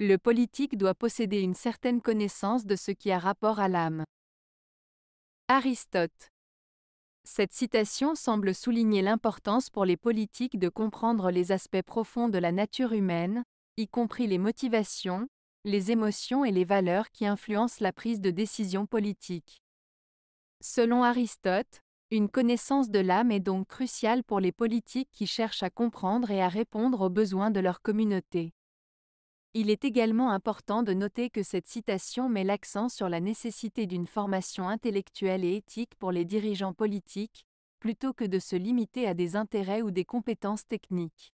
Le politique doit posséder une certaine connaissance de ce qui a rapport à l'âme. Aristote. Cette citation semble souligner l'importance pour les politiques de comprendre les aspects profonds de la nature humaine, y compris les motivations, les émotions et les valeurs qui influencent la prise de décision politique. Selon Aristote, une connaissance de l'âme est donc cruciale pour les politiques qui cherchent à comprendre et à répondre aux besoins de leur communauté. Il est également important de noter que cette citation met l'accent sur la nécessité d'une formation intellectuelle et éthique pour les dirigeants politiques, plutôt que de se limiter à des intérêts ou des compétences techniques.